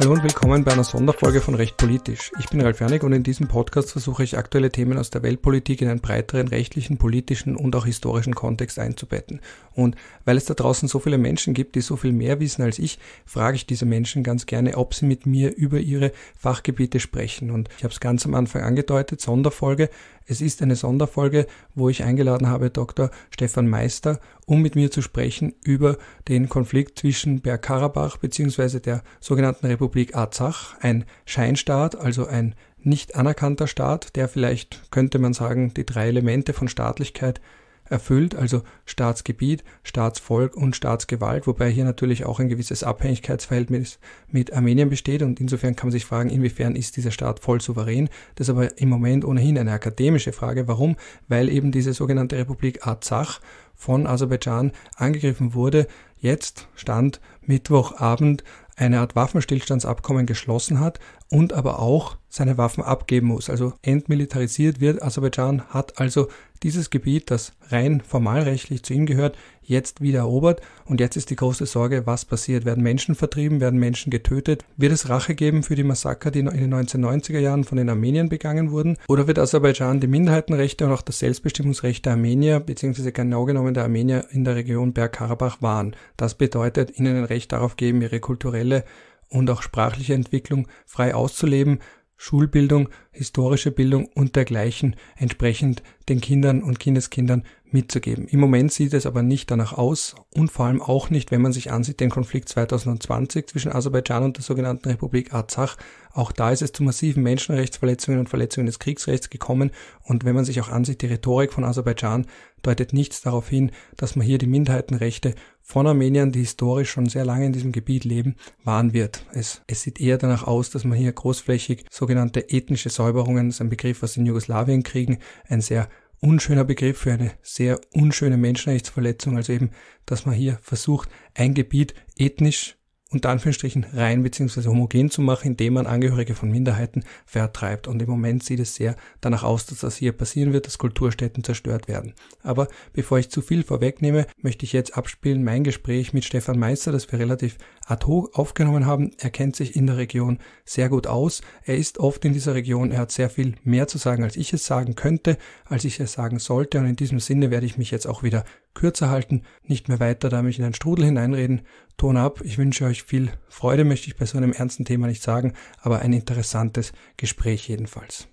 Hallo und willkommen bei einer Sonderfolge von Recht Politisch. Ich bin Ralf Wernig und in diesem Podcast versuche ich aktuelle Themen aus der Weltpolitik in einen breiteren rechtlichen, politischen und auch historischen Kontext einzubetten. Und weil es da draußen so viele Menschen gibt, die so viel mehr wissen als ich, frage ich diese Menschen ganz gerne, ob sie mit mir über ihre Fachgebiete sprechen. Und ich habe es ganz am Anfang angedeutet, Sonderfolge. Es ist eine Sonderfolge, wo ich eingeladen habe Dr. Stefan Meister um mit mir zu sprechen über den Konflikt zwischen Bergkarabach bzw. der sogenannten Republik Azach, ein Scheinstaat, also ein nicht anerkannter Staat, der vielleicht, könnte man sagen, die drei Elemente von Staatlichkeit erfüllt, also Staatsgebiet, Staatsvolk und Staatsgewalt, wobei hier natürlich auch ein gewisses Abhängigkeitsverhältnis mit Armenien besteht und insofern kann man sich fragen, inwiefern ist dieser Staat voll souverän. Das ist aber im Moment ohnehin eine akademische Frage. Warum? Weil eben diese sogenannte Republik Arzach von Aserbaidschan angegriffen wurde, jetzt stand Mittwochabend eine Art Waffenstillstandsabkommen geschlossen hat und aber auch seine Waffen abgeben muss. Also entmilitarisiert wird. Aserbaidschan hat also dieses Gebiet, das rein formalrechtlich zu ihm gehört, jetzt wieder erobert. Und jetzt ist die große Sorge, was passiert? Werden Menschen vertrieben? Werden Menschen getötet? Wird es Rache geben für die Massaker, die in den 1990er Jahren von den Armeniern begangen wurden? Oder wird Aserbaidschan die Minderheitenrechte und auch das Selbstbestimmungsrecht der Armenier bzw. genau genommen der Armenier in der Region Bergkarabach wahren? Das bedeutet, ihnen ein Recht darauf geben, ihre kulturelle und auch sprachliche Entwicklung frei auszuleben Schulbildung, historische Bildung und dergleichen entsprechend den Kindern und Kindeskindern mitzugeben. Im Moment sieht es aber nicht danach aus und vor allem auch nicht, wenn man sich ansieht, den Konflikt 2020 zwischen Aserbaidschan und der sogenannten Republik Arzach. Auch da ist es zu massiven Menschenrechtsverletzungen und Verletzungen des Kriegsrechts gekommen und wenn man sich auch ansieht, die Rhetorik von Aserbaidschan deutet nichts darauf hin, dass man hier die Minderheitenrechte von Armeniern, die historisch schon sehr lange in diesem Gebiet leben, wahren wird. Es, es sieht eher danach aus, dass man hier großflächig sogenannte ethnische Säuberungen, das ist ein Begriff aus den Jugoslawienkriegen, ein sehr unschöner Begriff für eine sehr unschöne Menschenrechtsverletzung, also eben, dass man hier versucht, ein Gebiet ethnisch unter Anführungsstrichen rein beziehungsweise homogen zu machen, indem man Angehörige von Minderheiten vertreibt. Und im Moment sieht es sehr danach aus, dass das hier passieren wird, dass Kulturstätten zerstört werden. Aber bevor ich zu viel vorwegnehme, möchte ich jetzt abspielen mein Gespräch mit Stefan Meister, das wir relativ ad aufgenommen haben. Er kennt sich in der Region sehr gut aus. Er ist oft in dieser Region. Er hat sehr viel mehr zu sagen, als ich es sagen könnte, als ich es sagen sollte. Und in diesem Sinne werde ich mich jetzt auch wieder kürzer halten, nicht mehr weiter da mich in einen Strudel hineinreden. Ton ab. Ich wünsche euch viel Freude, möchte ich bei so einem ernsten Thema nicht sagen, aber ein interessantes Gespräch jedenfalls.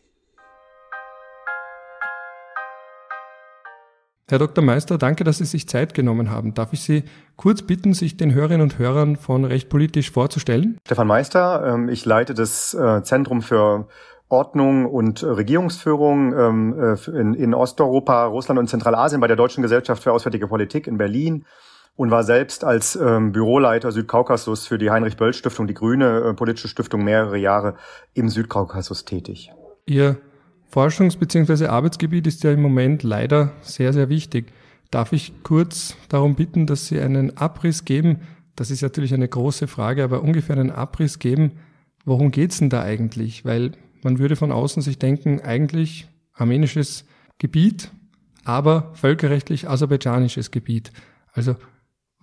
Herr Dr. Meister, danke, dass Sie sich Zeit genommen haben. Darf ich Sie kurz bitten, sich den Hörerinnen und Hörern von Recht Politisch vorzustellen? Stefan Meister, ähm, ich leite das äh, Zentrum für Ordnung und Regierungsführung ähm, äh, in Osteuropa, Russland und Zentralasien bei der Deutschen Gesellschaft für Auswärtige Politik in Berlin und war selbst als ähm, Büroleiter Südkaukasus für die Heinrich-Böll-Stiftung Die Grüne, äh, politische Stiftung, mehrere Jahre im Südkaukasus tätig. Ihr Forschungs- bzw. Arbeitsgebiet ist ja im Moment leider sehr, sehr wichtig. Darf ich kurz darum bitten, dass Sie einen Abriss geben? Das ist natürlich eine große Frage, aber ungefähr einen Abriss geben. Worum geht's denn da eigentlich? Weil man würde von außen sich denken, eigentlich armenisches Gebiet, aber völkerrechtlich aserbaidschanisches Gebiet. Also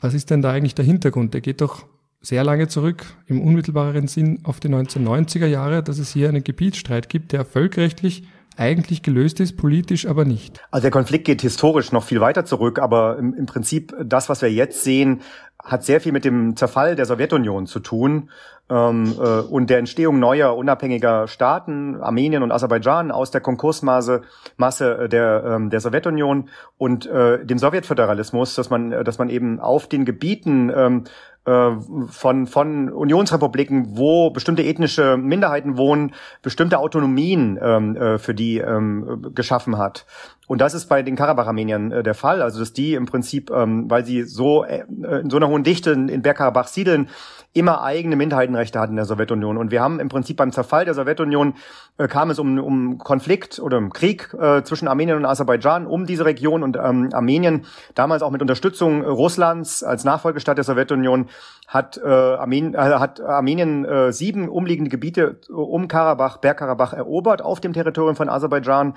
was ist denn da eigentlich der Hintergrund? Der geht doch sehr lange zurück, im unmittelbareren Sinn auf die 1990er Jahre, dass es hier einen Gebietsstreit gibt, der völkerrechtlich eigentlich gelöst ist, politisch aber nicht. Also der Konflikt geht historisch noch viel weiter zurück, aber im, im Prinzip das, was wir jetzt sehen, hat sehr viel mit dem Zerfall der Sowjetunion zu tun ähm, äh, und der Entstehung neuer unabhängiger Staaten, Armenien und Aserbaidschan, aus der Konkursmasse Masse äh, der, ähm, der Sowjetunion und äh, dem Sowjetföderalismus, dass man, äh, dass man eben auf den Gebieten ähm, äh, von, von Unionsrepubliken, wo bestimmte ethnische Minderheiten wohnen, bestimmte Autonomien ähm, äh, für die ähm, geschaffen hat. Und das ist bei den Karabach-Armeniern äh, der Fall, also dass die im Prinzip, ähm, weil sie so äh, in so einer hohen Dichte in, in Bergkarabach siedeln, immer eigene Minderheitenrechte hatten in der Sowjetunion. Und wir haben im Prinzip beim Zerfall der Sowjetunion äh, kam es um, um Konflikt oder um Krieg äh, zwischen Armenien und Aserbaidschan um diese Region und ähm, Armenien, damals auch mit Unterstützung Russlands als Nachfolgestaat der Sowjetunion, hat, äh, Armen, äh, hat Armenien äh, sieben umliegende Gebiete um Karabach, Bergkarabach erobert auf dem Territorium von Aserbaidschan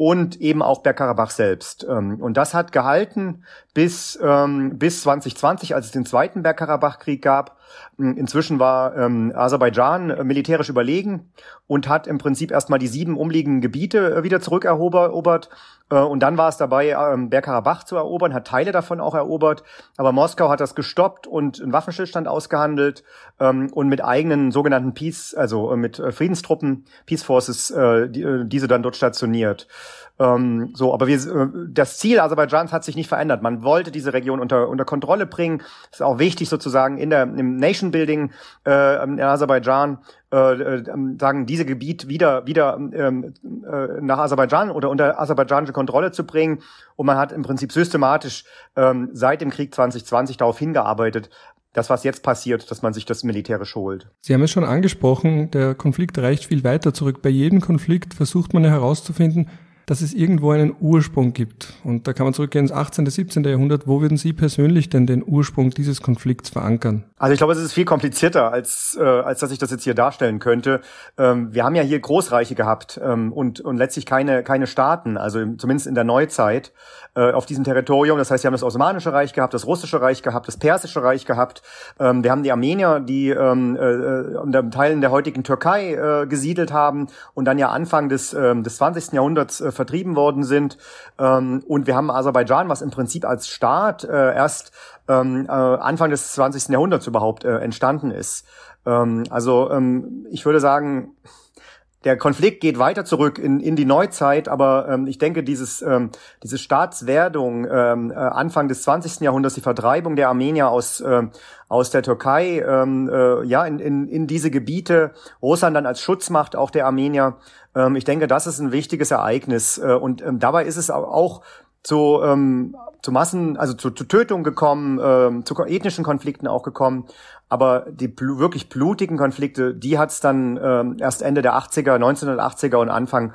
und eben auch Bergkarabach selbst. Ähm, und das hat gehalten bis, ähm, bis 2020, als es den zweiten Bergkarabach-Krieg gab. Ähm, inzwischen war Aserbaidschan äh, militärisch überlegen und hat im Prinzip erstmal die sieben umliegenden Gebiete äh, wieder zurückerobert äh, und dann war es dabei, ähm, Bergkarabach zu erobern, hat Teile davon auch erobert. Aber Moskau hat das gestoppt und einen Waffenstillstand ausgehandelt ähm, und mit eigenen sogenannten Peace, also äh, mit äh, Friedenstruppen, Peace Forces, diese dann dort stationiert. Ähm, so, aber wir, äh, das Ziel Aserbaidschans hat sich nicht verändert. Man wollte diese Region unter, unter Kontrolle bringen. Ist auch wichtig sozusagen in der, im Nation Building äh, ähm, in Aserbaidschan äh, äh ähm, sagen, diese Gebiet wieder wieder ähm, äh, nach Aserbaidschan oder unter aserbaidschanische Kontrolle zu bringen. Und man hat im Prinzip systematisch ähm, seit dem Krieg 2020 darauf hingearbeitet, das, was jetzt passiert, dass man sich das militärisch holt. Sie haben es schon angesprochen, der Konflikt reicht viel weiter zurück. Bei jedem Konflikt versucht man herauszufinden, dass es irgendwo einen Ursprung gibt. Und da kann man zurückgehen ins 18., 17. Jahrhundert. Wo würden Sie persönlich denn den Ursprung dieses Konflikts verankern? Also ich glaube, es ist viel komplizierter, als, äh, als dass ich das jetzt hier darstellen könnte. Ähm, wir haben ja hier Großreiche gehabt ähm, und, und letztlich keine, keine Staaten, also zumindest in der Neuzeit. Äh, auf diesem Territorium. Das heißt, wir haben das Osmanische Reich gehabt, das Russische Reich gehabt, das Persische Reich gehabt. Ähm, wir haben die Armenier, die ähm, äh, in äh, Teilen der heutigen Türkei äh, gesiedelt haben und dann ja Anfang des, äh, des 20. Jahrhunderts äh, vertrieben worden sind. Ähm, und wir haben Aserbaidschan, was im Prinzip als Staat äh, erst ähm, äh, Anfang des 20. Jahrhunderts überhaupt äh, entstanden ist. Ähm, also ähm, ich würde sagen, der Konflikt geht weiter zurück in, in die Neuzeit, aber ähm, ich denke, dieses, ähm, diese Staatswerdung ähm, äh, Anfang des 20. Jahrhunderts, die Vertreibung der Armenier aus, äh, aus der Türkei, ähm, äh, ja, in, in, in diese Gebiete, Russland dann als Schutzmacht auch der Armenier, ähm, ich denke, das ist ein wichtiges Ereignis. Äh, und ähm, dabei ist es auch zu, ähm, zu Massen, also zu, zu Tötungen gekommen, ähm, zu ethnischen Konflikten auch gekommen. Aber die bl wirklich blutigen Konflikte, die hat es dann ähm, erst Ende der 80er, 1980er und Anfang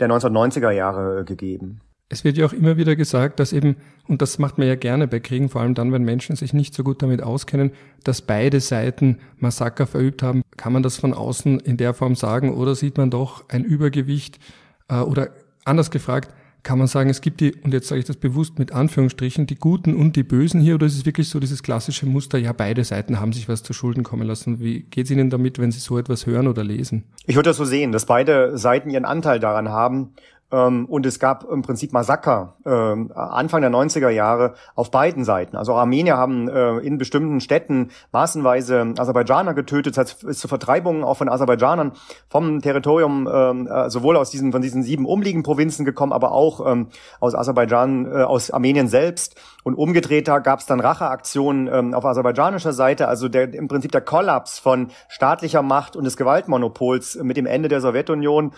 der 1990er Jahre äh, gegeben. Es wird ja auch immer wieder gesagt, dass eben, und das macht man ja gerne bei Kriegen, vor allem dann, wenn Menschen sich nicht so gut damit auskennen, dass beide Seiten Massaker verübt haben. Kann man das von außen in der Form sagen oder sieht man doch ein Übergewicht äh, oder anders gefragt, kann man sagen, es gibt die, und jetzt sage ich das bewusst mit Anführungsstrichen, die Guten und die Bösen hier, oder ist es wirklich so dieses klassische Muster, ja, beide Seiten haben sich was zu Schulden kommen lassen? Wie geht's Ihnen damit, wenn Sie so etwas hören oder lesen? Ich würde das so sehen, dass beide Seiten ihren Anteil daran haben, ähm, und es gab im Prinzip Massaker äh, Anfang der 90er Jahre auf beiden Seiten. Also Armenier haben äh, in bestimmten Städten massenweise Aserbaidschaner getötet. Das heißt, es zu Vertreibungen auch von Aserbaidschanern vom Territorium ähm, äh, sowohl aus diesen von diesen sieben umliegenden Provinzen gekommen, aber auch ähm, aus Aserbaidschan, äh, aus Armenien selbst. Und umgedreht gab es dann Racheaktionen ähm, auf aserbaidschanischer Seite. Also der, im Prinzip der Kollaps von staatlicher Macht und des Gewaltmonopols mit dem Ende der Sowjetunion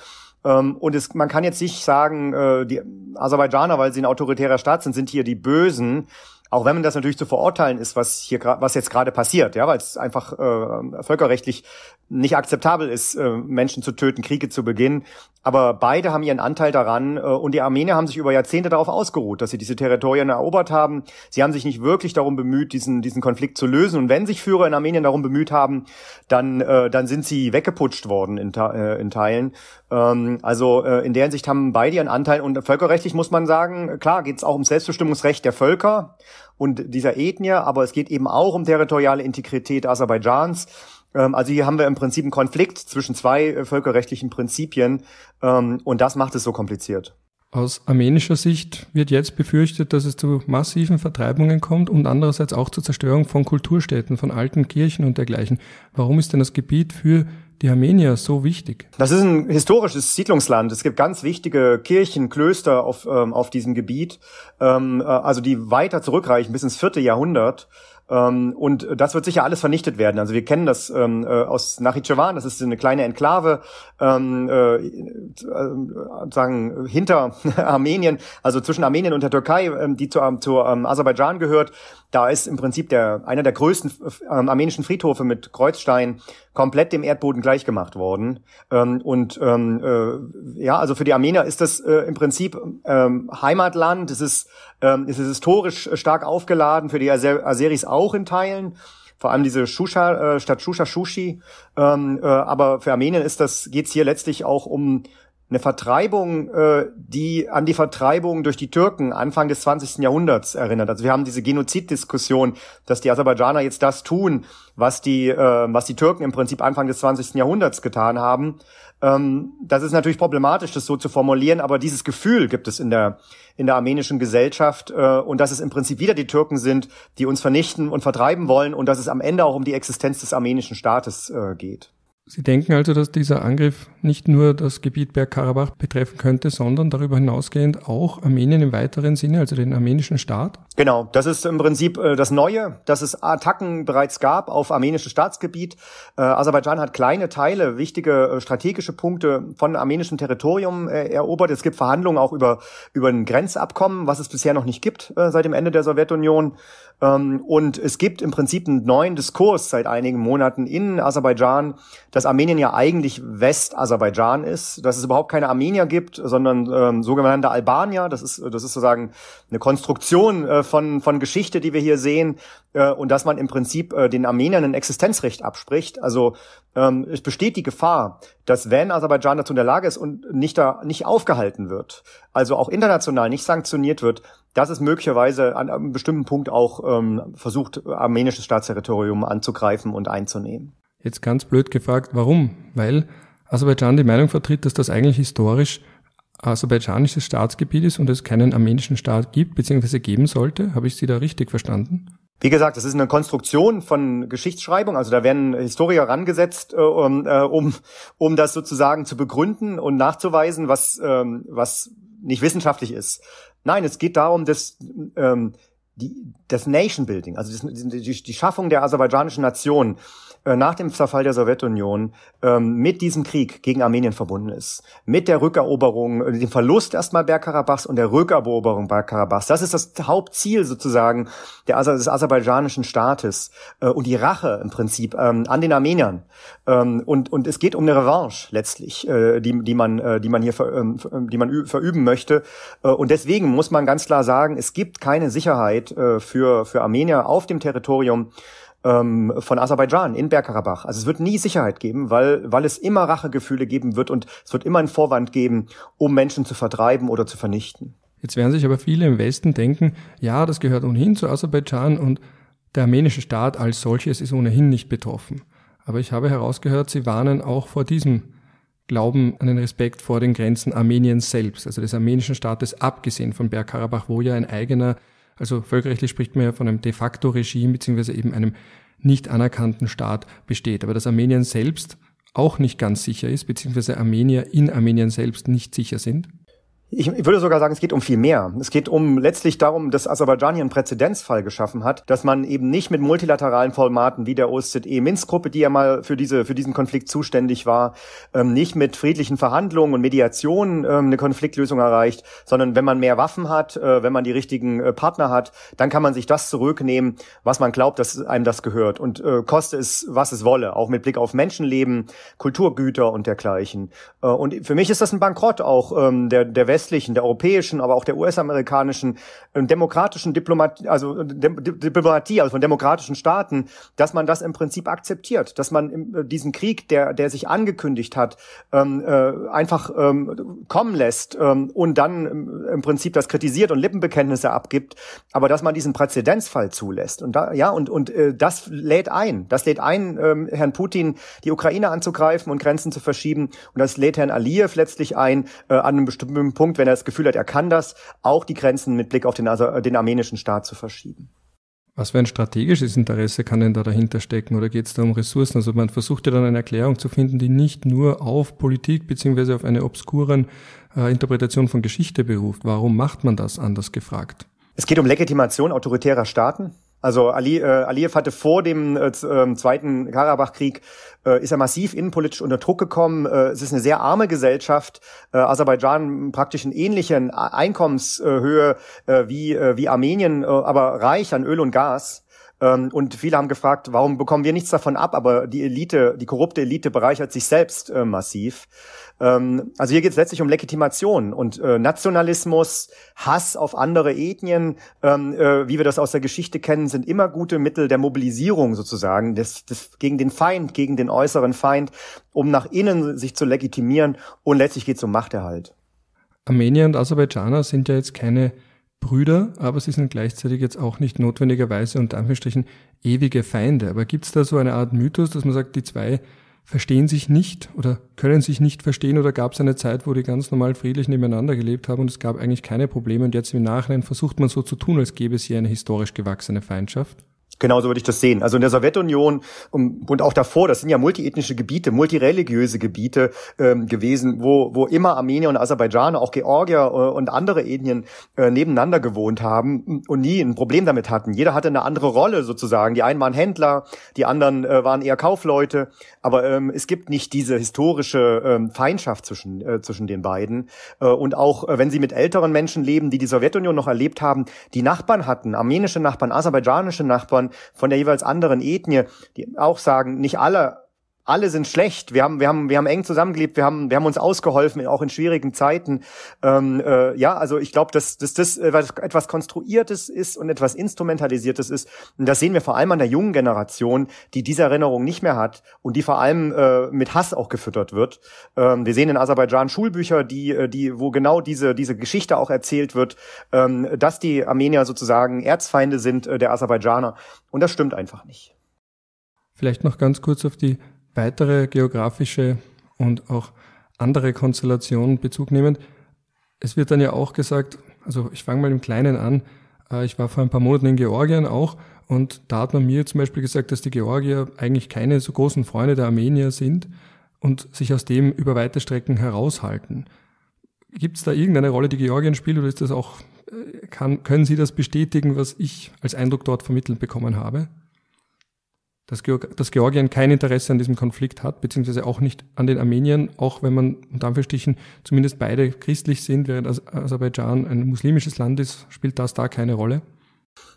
ähm, und es, man kann jetzt nicht sagen, äh, die Aserbaidschaner, weil sie ein autoritärer Staat sind, sind hier die Bösen. Auch wenn man das natürlich zu verurteilen ist, was hier was jetzt gerade passiert, ja, weil es einfach äh, völkerrechtlich nicht akzeptabel ist, äh, Menschen zu töten, Kriege zu beginnen. Aber beide haben ihren Anteil daran äh, und die Armenier haben sich über Jahrzehnte darauf ausgeruht, dass sie diese Territorien erobert haben. Sie haben sich nicht wirklich darum bemüht, diesen, diesen Konflikt zu lösen. Und wenn sich Führer in Armenien darum bemüht haben, dann, äh, dann sind sie weggeputscht worden in, äh, in Teilen. Ähm, also äh, in der Hinsicht haben beide ihren Anteil. Und völkerrechtlich muss man sagen, klar geht es auch um Selbstbestimmungsrecht der Völker und dieser Ethnie, aber es geht eben auch um territoriale Integrität Aserbaidschans. Ähm, also hier haben wir im Prinzip einen Konflikt zwischen zwei äh, völkerrechtlichen Prinzipien ähm, und das macht es so kompliziert. Aus armenischer Sicht wird jetzt befürchtet, dass es zu massiven Vertreibungen kommt und andererseits auch zur Zerstörung von Kulturstädten, von alten Kirchen und dergleichen. Warum ist denn das Gebiet für die Armenier so wichtig? Das ist ein historisches Siedlungsland. Es gibt ganz wichtige Kirchen, Klöster auf, ähm, auf diesem Gebiet, ähm, äh, also die weiter zurückreichen bis ins vierte Jahrhundert. Ähm, und das wird sicher alles vernichtet werden. Also wir kennen das ähm, äh, aus Nachitschewan, das ist eine kleine Enklave ähm, äh, äh sagen hinter Armenien, also zwischen Armenien und der Türkei, ähm, die zu, ähm, zu ähm, Aserbaidschan gehört. Da ist im Prinzip der einer der größten ähm, armenischen Friedhofe mit Kreuzstein komplett dem Erdboden gleichgemacht worden. Ähm, und ähm, äh, ja, also für die Armenier ist das äh, im Prinzip ähm, Heimatland. Es ist, ähm, es ist historisch stark aufgeladen, für die Aseris auch in Teilen vor allem diese Shusha, äh, Stadt Shusha Shushi. Ähm, äh, aber für Armenien ist das, geht's hier letztlich auch um eine Vertreibung, äh, die an die Vertreibung durch die Türken Anfang des 20. Jahrhunderts erinnert. Also wir haben diese Genoziddiskussion, dass die Aserbaidschaner jetzt das tun, was die, äh, was die Türken im Prinzip Anfang des 20. Jahrhunderts getan haben. Ähm, das ist natürlich problematisch, das so zu formulieren, aber dieses Gefühl gibt es in der, in der armenischen Gesellschaft äh, und dass es im Prinzip wieder die Türken sind, die uns vernichten und vertreiben wollen und dass es am Ende auch um die Existenz des armenischen Staates äh, geht. Sie denken also, dass dieser Angriff nicht nur das Gebiet Bergkarabach betreffen könnte, sondern darüber hinausgehend auch Armenien im weiteren Sinne, also den armenischen Staat? Genau, das ist im Prinzip äh, das Neue, dass es Attacken bereits gab auf armenisches Staatsgebiet. Äh, Aserbaidschan hat kleine Teile, wichtige äh, strategische Punkte von armenischem Territorium erobert. Es gibt Verhandlungen auch über, über ein Grenzabkommen, was es bisher noch nicht gibt seit dem Ende der Sowjetunion. Ähm, und es gibt im Prinzip einen neuen Diskurs seit einigen Monaten in Aserbaidschan, dass Armenien ja eigentlich West-Aserbaidschan ist, dass es überhaupt keine Armenier gibt, sondern ähm, sogenannte Albanier. Das ist, das ist sozusagen eine Konstruktion äh, von, von Geschichte, die wir hier sehen. Äh, und dass man im Prinzip äh, den Armeniern ein Existenzrecht abspricht. Also ähm, es besteht die Gefahr, dass wenn Aserbaidschan dazu in der Lage ist und nicht da nicht aufgehalten wird, also auch international nicht sanktioniert wird, das ist möglicherweise an einem bestimmten Punkt auch ähm, versucht, armenisches Staatsterritorium anzugreifen und einzunehmen. Jetzt ganz blöd gefragt, warum? Weil Aserbaidschan die Meinung vertritt, dass das eigentlich historisch aserbaidschanisches Staatsgebiet ist und es keinen armenischen Staat gibt bzw. geben sollte. Habe ich Sie da richtig verstanden? Wie gesagt, das ist eine Konstruktion von Geschichtsschreibung. Also da werden Historiker rangesetzt, äh, um, äh, um, um das sozusagen zu begründen und nachzuweisen, was, ähm, was nicht wissenschaftlich ist. Nein, es geht darum, dass ähm, die, das Nation Building, also die, die, die Schaffung der aserbaidschanischen Nation äh, nach dem Zerfall der Sowjetunion ähm, mit diesem Krieg gegen Armenien verbunden ist. Mit der Rückeroberung, äh, dem Verlust erstmal Bergkarabachs und der Rückeroberung Bergkarabachs. Das ist das Hauptziel sozusagen der, Aser des aserbaidschanischen Staates äh, und die Rache im Prinzip ähm, an den Armeniern. Ähm, und, und es geht um eine Revanche letztlich, äh, die, die, man, äh, die man hier ver, ähm, die man verüben möchte. und deswegen muss man ganz klar sagen, es gibt keine Sicherheit Sicherheit äh, für, für Armenier auf dem Territorium ähm, von Aserbaidschan in Bergkarabach. Also es wird nie Sicherheit geben, weil, weil es immer Rachegefühle geben wird und es wird immer einen Vorwand geben, um Menschen zu vertreiben oder zu vernichten. Jetzt werden sich aber viele im Westen denken, ja, das gehört ohnehin zu Aserbaidschan und der armenische Staat als solches ist ohnehin nicht betroffen. Aber ich habe herausgehört, Sie warnen auch vor diesem Glauben an den Respekt vor den Grenzen Armeniens selbst, also des armenischen Staates abgesehen von Bergkarabach, wo ja ein eigener also völkerrechtlich spricht man ja von einem de facto Regime beziehungsweise eben einem nicht anerkannten Staat besteht. Aber dass Armenien selbst auch nicht ganz sicher ist, beziehungsweise Armenier in Armenien selbst nicht sicher sind? Ich, würde sogar sagen, es geht um viel mehr. Es geht um letztlich darum, dass Aserbaidschan hier einen Präzedenzfall geschaffen hat, dass man eben nicht mit multilateralen Formaten wie der OSZE-Minsk-Gruppe, die ja mal für, diese, für diesen Konflikt zuständig war, ähm, nicht mit friedlichen Verhandlungen und Mediationen ähm, eine Konfliktlösung erreicht, sondern wenn man mehr Waffen hat, äh, wenn man die richtigen äh, Partner hat, dann kann man sich das zurücknehmen, was man glaubt, dass einem das gehört. Und äh, koste es, was es wolle, auch mit Blick auf Menschenleben, Kulturgüter und dergleichen. Äh, und für mich ist das ein Bankrott auch ähm, der, der West westlichen, der europäischen, aber auch der US-amerikanischen äh, demokratischen Diplomatie, also äh, Diplomatie, also von demokratischen Staaten, dass man das im Prinzip akzeptiert, dass man äh, diesen Krieg, der, der sich angekündigt hat, ähm, einfach ähm, kommen lässt ähm, und dann im Prinzip das kritisiert und Lippenbekenntnisse abgibt, aber dass man diesen Präzedenzfall zulässt. Und da, ja, und, und das lädt ein. Das lädt ein, Herrn Putin die Ukraine anzugreifen und Grenzen zu verschieben. Und das lädt Herrn Aliyev letztlich ein, an einem bestimmten Punkt Punkt, wenn er das Gefühl hat, er kann das, auch die Grenzen mit Blick auf den, den armenischen Staat zu verschieben. Was für ein strategisches Interesse kann denn da dahinter stecken oder geht es da um Ressourcen? Also man versucht ja dann eine Erklärung zu finden, die nicht nur auf Politik bzw. auf eine obskuren äh, Interpretation von Geschichte beruft. Warum macht man das anders gefragt? Es geht um Legitimation autoritärer Staaten. Also Ali, äh, Aliyev hatte vor dem äh, ähm, Zweiten Karabachkrieg äh, ist er massiv innenpolitisch unter Druck gekommen. Äh, es ist eine sehr arme Gesellschaft. Äh, Aserbaidschan praktisch in ähnlichen Einkommenshöhe äh, wie, äh, wie Armenien, äh, aber reich an Öl und Gas. Ähm, und viele haben gefragt, warum bekommen wir nichts davon ab? Aber die Elite, die korrupte Elite bereichert sich selbst äh, massiv. Ähm, also hier geht es letztlich um Legitimation und äh, Nationalismus, Hass auf andere Ethnien, ähm, äh, wie wir das aus der Geschichte kennen, sind immer gute Mittel der Mobilisierung sozusagen, des, des, gegen den Feind, gegen den äußeren Feind, um nach innen sich zu legitimieren. Und letztlich geht es um Machterhalt. Armenier und Aserbaidschaner sind ja jetzt keine Brüder, aber sie sind gleichzeitig jetzt auch nicht notwendigerweise unter Anführungsstrichen ewige Feinde. Aber gibt es da so eine Art Mythos, dass man sagt, die zwei verstehen sich nicht oder können sich nicht verstehen oder gab es eine Zeit, wo die ganz normal friedlich nebeneinander gelebt haben und es gab eigentlich keine Probleme und jetzt im Nachhinein versucht man so zu tun, als gäbe es hier eine historisch gewachsene Feindschaft? Genauso würde ich das sehen. Also in der Sowjetunion ähm, und auch davor, das sind ja multiethnische Gebiete, multireligiöse Gebiete ähm, gewesen, wo, wo immer Armenier und Aserbaidschaner, auch Georgier äh, und andere Ethnien äh, nebeneinander gewohnt haben und nie ein Problem damit hatten. Jeder hatte eine andere Rolle sozusagen. Die einen waren Händler, die anderen äh, waren eher Kaufleute. Aber ähm, es gibt nicht diese historische ähm, Feindschaft zwischen, äh, zwischen den beiden. Äh, und auch äh, wenn sie mit älteren Menschen leben, die die Sowjetunion noch erlebt haben, die Nachbarn hatten, armenische Nachbarn, aserbaidschanische Nachbarn, von der jeweils anderen Ethnie, die auch sagen, nicht alle alle sind schlecht. Wir haben, wir haben, wir haben eng zusammengelebt. Wir haben, wir haben uns ausgeholfen, auch in schwierigen Zeiten. Ähm, äh, ja, also ich glaube, dass, dass das etwas Konstruiertes ist und etwas Instrumentalisiertes ist. Und das sehen wir vor allem an der jungen Generation, die diese Erinnerung nicht mehr hat und die vor allem äh, mit Hass auch gefüttert wird. Ähm, wir sehen in Aserbaidschan Schulbücher, die, äh, die, wo genau diese, diese Geschichte auch erzählt wird, ähm, dass die Armenier sozusagen Erzfeinde sind äh, der Aserbaidschaner. Und das stimmt einfach nicht. Vielleicht noch ganz kurz auf die weitere geografische und auch andere Konstellationen Bezug nehmend. Es wird dann ja auch gesagt, also ich fange mal im Kleinen an, äh, ich war vor ein paar Monaten in Georgien auch und da hat man mir zum Beispiel gesagt, dass die Georgier eigentlich keine so großen Freunde der Armenier sind und sich aus dem über weite Strecken heraushalten. Gibt es da irgendeine Rolle, die Georgien spielt oder ist das auch, äh, kann, können Sie das bestätigen, was ich als Eindruck dort vermittelt bekommen habe? dass, Georg dass Georgien kein Interesse an diesem Konflikt hat, beziehungsweise auch nicht an den Armeniern, auch wenn man unter Anführungsstrichen zumindest beide christlich sind, während Aserbaidschan ein muslimisches Land ist, spielt das da keine Rolle?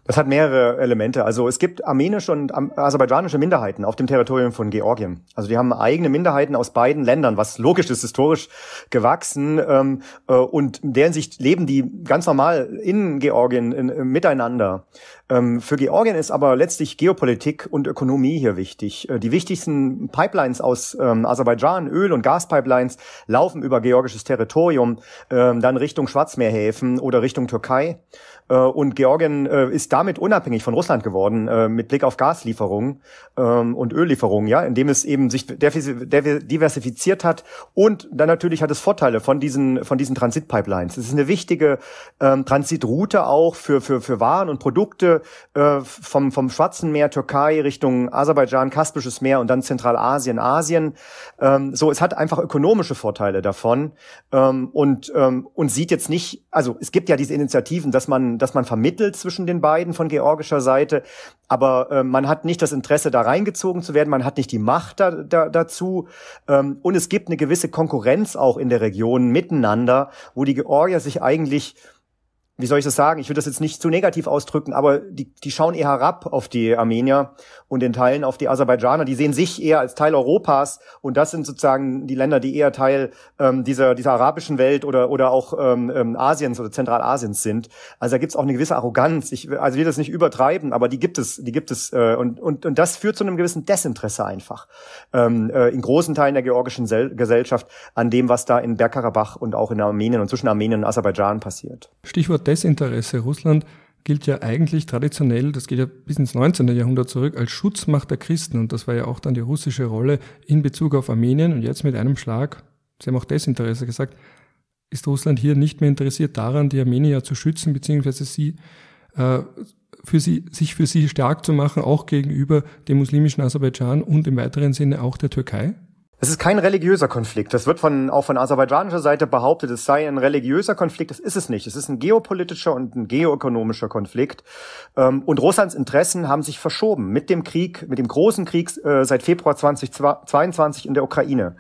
Das hat mehrere Elemente. Also es gibt armenische und aserbaidschanische Minderheiten auf dem Territorium von Georgien. Also die haben eigene Minderheiten aus beiden Ländern, was logisch ist, historisch gewachsen. Ähm, äh, und in deren Sicht leben die ganz normal in Georgien in, äh, miteinander. Ähm, für Georgien ist aber letztlich Geopolitik und Ökonomie hier wichtig. Äh, die wichtigsten Pipelines aus ähm, Aserbaidschan, Öl- und Gaspipelines, laufen über georgisches Territorium, ähm, dann Richtung Schwarzmeerhäfen oder Richtung Türkei. Äh, und Georgien äh, ist damit unabhängig von Russland geworden, äh, mit Blick auf Gaslieferungen ähm, und Öllieferungen, ja, indem es eben sich diversifiziert hat. Und dann natürlich hat es Vorteile von diesen, von diesen Transitpipelines. Es ist eine wichtige ähm, Transitroute auch für, für, für Waren und Produkte äh, vom, vom Schwarzen Meer, Türkei Richtung Aserbaidschan, Kaspisches Meer und dann Zentralasien, Asien. Ähm, so, es hat einfach ökonomische Vorteile davon ähm, und, ähm, und sieht jetzt nicht, also es gibt ja diese Initiativen, dass man, dass man vermittelt zwischen den beiden vermeiden von georgischer Seite. Aber äh, man hat nicht das Interesse, da reingezogen zu werden, man hat nicht die Macht da, da, dazu. Ähm, und es gibt eine gewisse Konkurrenz auch in der Region miteinander, wo die Georgier sich eigentlich wie soll ich das sagen? Ich würde das jetzt nicht zu negativ ausdrücken, aber die, die schauen eher herab auf die Armenier und in Teilen auf die Aserbaidschaner. Die sehen sich eher als Teil Europas und das sind sozusagen die Länder, die eher Teil ähm, dieser, dieser arabischen Welt oder, oder auch ähm, ähm Asiens oder Zentralasiens sind. Also da gibt's auch eine gewisse Arroganz. Ich also ich will das nicht übertreiben, aber die gibt es, die gibt es. Äh, und, und, und das führt zu einem gewissen Desinteresse einfach ähm, äh, in großen Teilen der georgischen Sel Gesellschaft an dem, was da in Bergkarabach und auch in Armenien und zwischen Armenien und Aserbaidschan passiert. Stichwort Desinteresse. Russland gilt ja eigentlich traditionell, das geht ja bis ins 19. Jahrhundert zurück, als Schutzmacht der Christen. Und das war ja auch dann die russische Rolle in Bezug auf Armenien. Und jetzt mit einem Schlag, Sie haben auch Desinteresse gesagt, ist Russland hier nicht mehr interessiert daran, die Armenier zu schützen, beziehungsweise sie, äh, für sie, sich für sie stark zu machen, auch gegenüber dem muslimischen Aserbaidschan und im weiteren Sinne auch der Türkei? Es ist kein religiöser Konflikt. Das wird von, auch von aserbaidschanischer Seite behauptet, es sei ein religiöser Konflikt. Das ist es nicht. Es ist ein geopolitischer und ein geoökonomischer Konflikt. Ähm, und Russlands Interessen haben sich verschoben mit dem Krieg, mit dem großen Krieg äh, seit Februar 2022 in der Ukraine.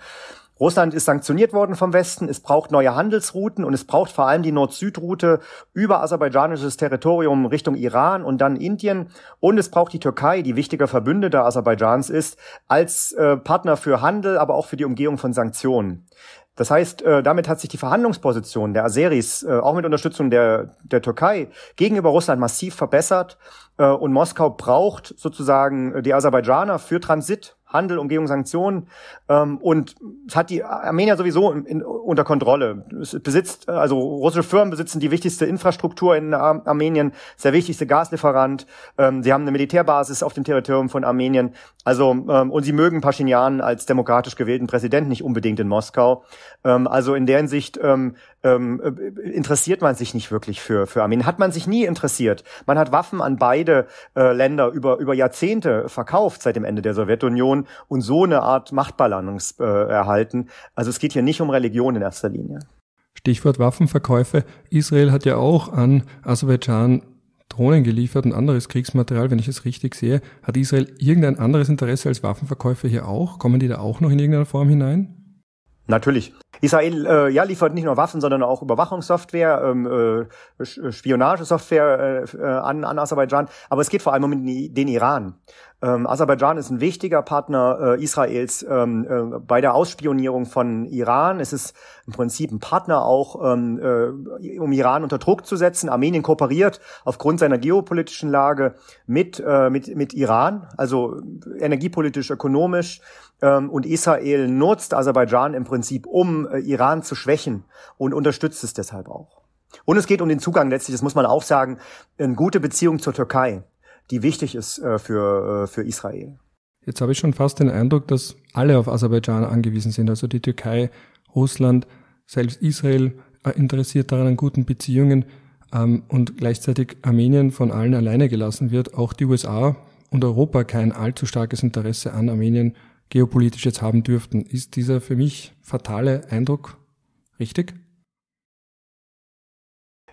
Russland ist sanktioniert worden vom Westen, es braucht neue Handelsrouten und es braucht vor allem die Nord-Süd-Route über aserbaidschanisches Territorium Richtung Iran und dann Indien und es braucht die Türkei, die wichtiger Verbündeter Aserbaidschans ist, als äh, Partner für Handel, aber auch für die Umgehung von Sanktionen. Das heißt, äh, damit hat sich die Verhandlungsposition der Aseris, äh, auch mit Unterstützung der, der Türkei, gegenüber Russland massiv verbessert. Äh, und Moskau braucht sozusagen die Aserbaidschaner für Transit Handel, Umgehung Sanktionen. Ähm, und es hat die Armenier sowieso in, in, unter Kontrolle. Es besitzt, also russische Firmen besitzen die wichtigste Infrastruktur in Ar Armenien, ist der wichtigste Gaslieferant. Ähm, sie haben eine Militärbasis auf dem Territorium von Armenien. Also, ähm, und sie mögen Paschinian als demokratisch gewählten Präsident nicht unbedingt in Moskau. Ähm, also in der Hinsicht ähm, ähm, äh, interessiert man sich nicht wirklich für, für Armenien. Hat man sich nie interessiert. Man hat Waffen an beide äh, Länder über, über Jahrzehnte verkauft seit dem Ende der Sowjetunion und so eine Art Machtbalance äh, erhalten. Also es geht hier nicht um Religion in erster Linie. Stichwort Waffenverkäufe. Israel hat ja auch an Aserbaidschan Drohnen geliefert und anderes Kriegsmaterial, wenn ich es richtig sehe. Hat Israel irgendein anderes Interesse als Waffenverkäufe hier auch? Kommen die da auch noch in irgendeiner Form hinein? Natürlich. Israel äh, ja, liefert nicht nur Waffen, sondern auch Überwachungssoftware, ähm, äh, Spionagesoftware äh, äh, an, an Aserbaidschan. Aber es geht vor allem um den Iran. Ähm, Aserbaidschan ist ein wichtiger Partner äh, Israels ähm, äh, bei der Ausspionierung von Iran. Es ist im Prinzip ein Partner auch, ähm, äh, um Iran unter Druck zu setzen. Armenien kooperiert aufgrund seiner geopolitischen Lage mit, äh, mit, mit Iran, also äh, energiepolitisch, ökonomisch. Ähm, und Israel nutzt Aserbaidschan im Prinzip, um äh, Iran zu schwächen und unterstützt es deshalb auch. Und es geht um den Zugang letztlich, das muss man auch sagen, in ähm, gute Beziehung zur Türkei, die wichtig ist äh, für, äh, für Israel. Jetzt habe ich schon fast den Eindruck, dass alle auf Aserbaidschan angewiesen sind, also die Türkei, Russland, selbst Israel interessiert daran an guten Beziehungen ähm, und gleichzeitig Armenien von allen alleine gelassen wird, auch die USA und Europa kein allzu starkes Interesse an Armenien geopolitisch jetzt haben dürften. Ist dieser für mich fatale Eindruck richtig?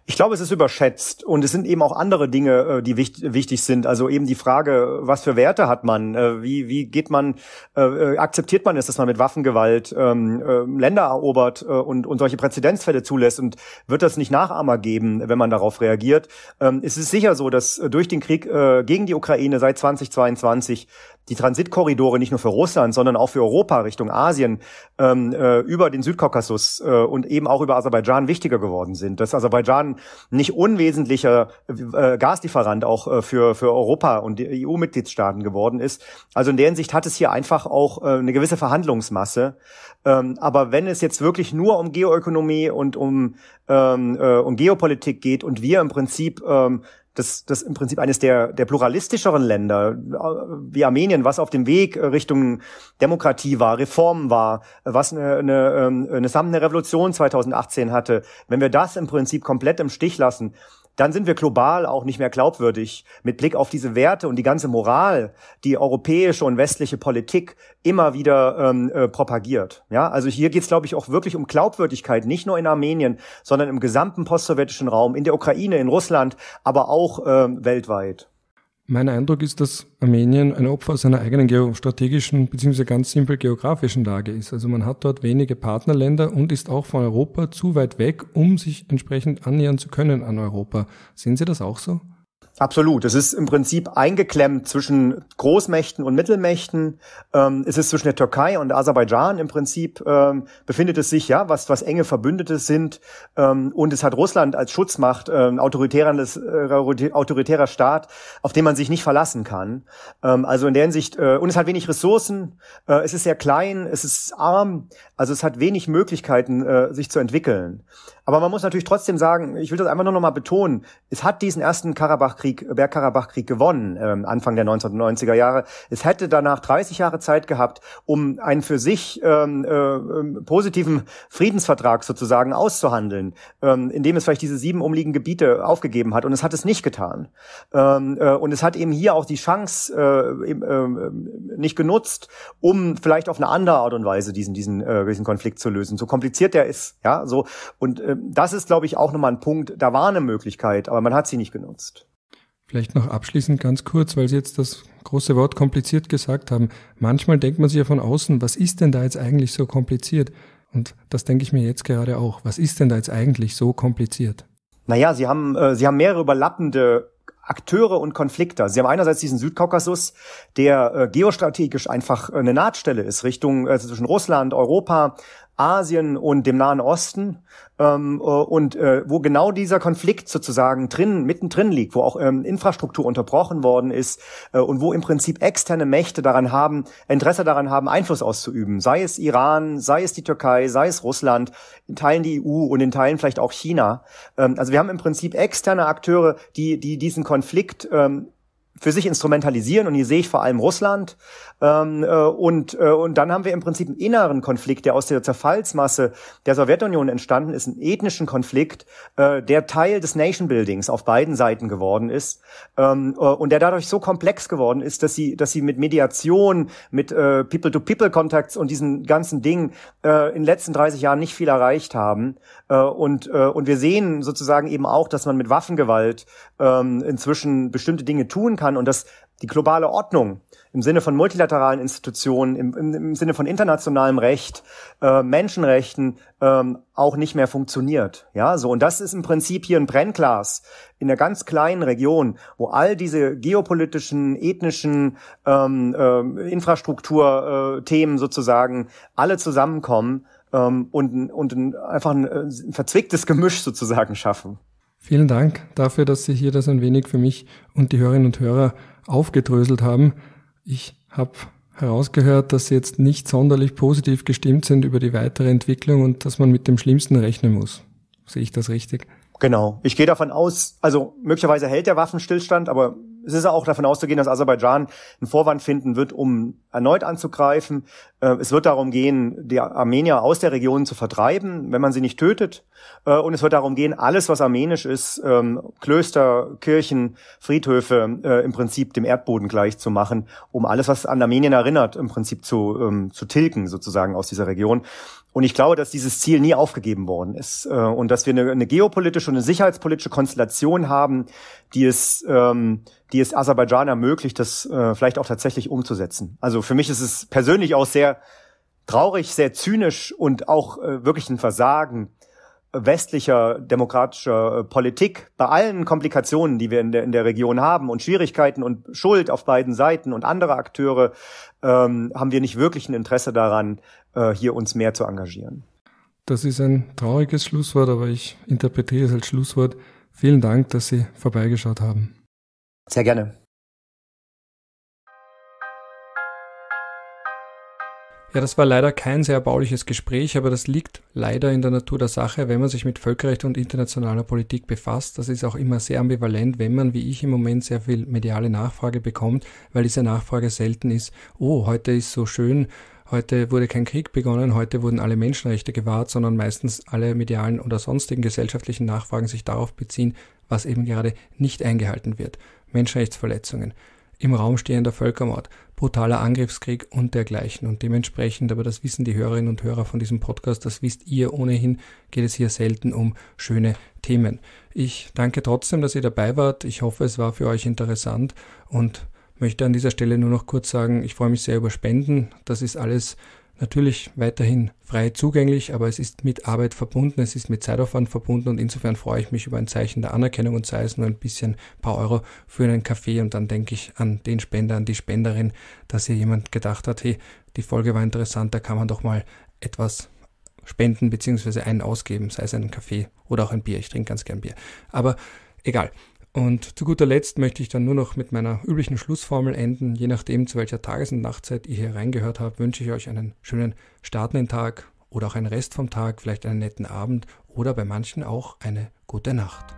Ich glaube, es ist überschätzt und es sind eben auch andere Dinge, äh, die wichtig sind. Also eben die Frage, was für Werte hat man? Äh, wie, wie geht man, äh, äh, akzeptiert man es, dass man mit Waffengewalt ähm, äh, Länder erobert und, und solche Präzedenzfälle zulässt? Und wird das nicht Nachahmer geben, wenn man darauf reagiert? Ähm, es ist sicher so, dass durch den Krieg äh, gegen die Ukraine seit 2022 die Transitkorridore nicht nur für Russland, sondern auch für Europa Richtung Asien ähm, äh, über den Südkaukasus äh, und eben auch über Aserbaidschan wichtiger geworden sind. Dass Aserbaidschan nicht unwesentlicher äh, äh Gaslieferant auch äh, für, für Europa und die EU-Mitgliedstaaten geworden ist. Also in der Hinsicht hat es hier einfach auch äh, eine gewisse Verhandlungsmasse. Ähm, aber wenn es jetzt wirklich nur um Geoökonomie und um, ähm, äh, um Geopolitik geht und wir im Prinzip ähm, das, das im Prinzip eines der, der pluralistischeren Länder, äh, wie Armenien, was auf dem Weg äh, Richtung Demokratie war, Reformen war, was eine, eine, ähm, eine, eine Revolution 2018 hatte, wenn wir das im Prinzip komplett im Stich lassen, dann sind wir global auch nicht mehr glaubwürdig. Mit Blick auf diese Werte und die ganze Moral, die europäische und westliche Politik immer wieder ähm, äh, propagiert. Ja, also hier geht's, glaube ich, auch wirklich um Glaubwürdigkeit, nicht nur in Armenien, sondern im gesamten postsowjetischen Raum, in der Ukraine, in Russland, aber auch äh, weltweit. Mein Eindruck ist, dass Armenien ein Opfer seiner eigenen geostrategischen bzw. ganz simpel geografischen Lage ist. Also man hat dort wenige Partnerländer und ist auch von Europa zu weit weg, um sich entsprechend annähern zu können an Europa. Sehen Sie das auch so? Absolut. Es ist im Prinzip eingeklemmt zwischen Großmächten und Mittelmächten. Ähm, es ist zwischen der Türkei und Aserbaidschan im Prinzip ähm, befindet es sich, ja, was, was enge Verbündete sind. Ähm, und es hat Russland als Schutzmacht, ähm, autoritärer, äh, autoritärer Staat, auf den man sich nicht verlassen kann. Ähm, also in der Hinsicht, äh, und es hat wenig Ressourcen, äh, es ist sehr klein, es ist arm, also es hat wenig Möglichkeiten, äh, sich zu entwickeln. Aber man muss natürlich trotzdem sagen, ich will das einfach nur nochmal betonen, es hat diesen ersten Karabach-Krieg Krieg, äh, Bergkarabachkrieg gewonnen, ähm, Anfang der 1990er Jahre. Es hätte danach 30 Jahre Zeit gehabt, um einen für sich ähm, äh, ähm, positiven Friedensvertrag sozusagen auszuhandeln, ähm, indem es vielleicht diese sieben umliegenden Gebiete aufgegeben hat. Und es hat es nicht getan. Ähm, äh, und es hat eben hier auch die Chance äh, äh, nicht genutzt, um vielleicht auf eine andere Art und Weise diesen, diesen, äh, diesen Konflikt zu lösen. So kompliziert der ist. Ja, so. Und äh, das ist, glaube ich, auch nochmal ein Punkt. Da war eine Möglichkeit, aber man hat sie nicht genutzt. Vielleicht noch abschließend ganz kurz, weil Sie jetzt das große Wort kompliziert gesagt haben. Manchmal denkt man sich ja von außen, was ist denn da jetzt eigentlich so kompliziert? Und das denke ich mir jetzt gerade auch. Was ist denn da jetzt eigentlich so kompliziert? Naja, Sie haben, äh, Sie haben mehrere überlappende Akteure und Konflikte. Sie haben einerseits diesen Südkaukasus, der äh, geostrategisch einfach äh, eine Nahtstelle ist, Richtung äh, zwischen Russland, Europa, Asien und dem Nahen Osten ähm, äh, und äh, wo genau dieser Konflikt sozusagen drin, mittendrin liegt, wo auch ähm, Infrastruktur unterbrochen worden ist äh, und wo im Prinzip externe Mächte daran haben, Interesse daran haben, Einfluss auszuüben. Sei es Iran, sei es die Türkei, sei es Russland, in Teilen die EU und in Teilen vielleicht auch China. Ähm, also wir haben im Prinzip externe Akteure, die, die diesen Konflikt ähm, für sich instrumentalisieren. Und hier sehe ich vor allem Russland. Ähm, äh, und, äh, und dann haben wir im Prinzip einen inneren Konflikt, der aus der Zerfallsmasse der Sowjetunion entstanden ist, einen ethnischen Konflikt, äh, der Teil des Nation-Buildings auf beiden Seiten geworden ist ähm, äh, und der dadurch so komplex geworden ist, dass sie, dass sie mit Mediation, mit äh, People-to-People-Contacts und diesen ganzen Dingen äh, in den letzten 30 Jahren nicht viel erreicht haben. Äh, und, äh, und wir sehen sozusagen eben auch, dass man mit Waffengewalt äh, inzwischen bestimmte Dinge tun kann, kann und dass die globale Ordnung im Sinne von multilateralen Institutionen, im, im, Sinne von internationalem Recht, äh, Menschenrechten ähm, auch nicht mehr funktioniert. Ja, so und das ist im Prinzip hier ein Brennglas in einer ganz kleinen Region, wo all diese geopolitischen, ethnischen ähm, äh, Infrastrukturthemen äh, sozusagen alle zusammenkommen ähm, und, und ein, einfach ein, äh, ein verzwicktes Gemisch sozusagen schaffen. Vielen Dank dafür, dass Sie hier das ein wenig für mich und die Hörerinnen und Hörer aufgedröselt haben. Ich habe herausgehört, dass Sie jetzt nicht sonderlich positiv gestimmt sind über die weitere Entwicklung und dass man mit dem Schlimmsten rechnen muss. Sehe ich das richtig? Genau. Ich gehe davon aus, also möglicherweise hält der Waffenstillstand, aber es ist auch davon auszugehen, dass Aserbaidschan einen Vorwand finden wird, um erneut anzugreifen. Äh, es wird darum gehen, die Armenier aus der Region zu vertreiben, wenn man sie nicht tötet. Äh, und es wird darum gehen, alles, was armenisch ist, ähm, Klöster, Kirchen, Friedhöfe, äh, im Prinzip dem Erdboden gleich zu machen, um alles, was an Armenien erinnert, im Prinzip zu, ähm, zu tilgen, sozusagen aus dieser Region. Und ich glaube, dass dieses Ziel nie aufgegeben worden ist äh, und dass wir eine, eine, geopolitische und eine sicherheitspolitische Konstellation haben, die es, ähm, die es Aserbaidschan ermöglicht, das äh, vielleicht auch tatsächlich umzusetzen. Also für mich ist es persönlich auch sehr traurig, sehr zynisch und auch äh, wirklich ein Versagen westlicher demokratischer äh, Politik bei allen Komplikationen, die wir in der, in der Region haben und Schwierigkeiten und Schuld auf beiden Seiten und andere Akteure, ähm, haben wir nicht wirklich ein Interesse daran, äh, hier uns mehr zu engagieren. Das ist ein trauriges Schlusswort, aber ich interpretiere es als Schlusswort. Vielen Dank, dass Sie vorbeigeschaut haben. Sehr gerne. Ja, das war leider kein sehr erbauliches Gespräch, aber das liegt leider in der Natur der Sache, wenn man sich mit Völkerrecht und internationaler Politik befasst. Das ist auch immer sehr ambivalent, wenn man, wie ich im Moment, sehr viel mediale Nachfrage bekommt, weil diese Nachfrage selten ist, oh, heute ist so schön, heute wurde kein Krieg begonnen, heute wurden alle Menschenrechte gewahrt, sondern meistens alle medialen oder sonstigen gesellschaftlichen Nachfragen sich darauf beziehen, was eben gerade nicht eingehalten wird. Menschenrechtsverletzungen, im Raum stehender Völkermord, brutaler Angriffskrieg und dergleichen. Und dementsprechend, aber das wissen die Hörerinnen und Hörer von diesem Podcast, das wisst ihr ohnehin, geht es hier selten um schöne Themen. Ich danke trotzdem, dass ihr dabei wart. Ich hoffe, es war für euch interessant und möchte an dieser Stelle nur noch kurz sagen, ich freue mich sehr über Spenden. Das ist alles Natürlich weiterhin frei zugänglich, aber es ist mit Arbeit verbunden, es ist mit Zeitaufwand verbunden und insofern freue ich mich über ein Zeichen der Anerkennung und sei es nur ein bisschen ein paar Euro für einen Kaffee und dann denke ich an den Spender, an die Spenderin, dass hier jemand gedacht hat, hey, die Folge war interessant, da kann man doch mal etwas spenden bzw. einen ausgeben, sei es einen Kaffee oder auch ein Bier. Ich trinke ganz gern Bier. Aber egal. Und zu guter Letzt möchte ich dann nur noch mit meiner üblichen Schlussformel enden. Je nachdem, zu welcher Tages- und Nachtzeit ihr hier reingehört habt, wünsche ich euch einen schönen startenden Tag oder auch einen Rest vom Tag, vielleicht einen netten Abend oder bei manchen auch eine gute Nacht.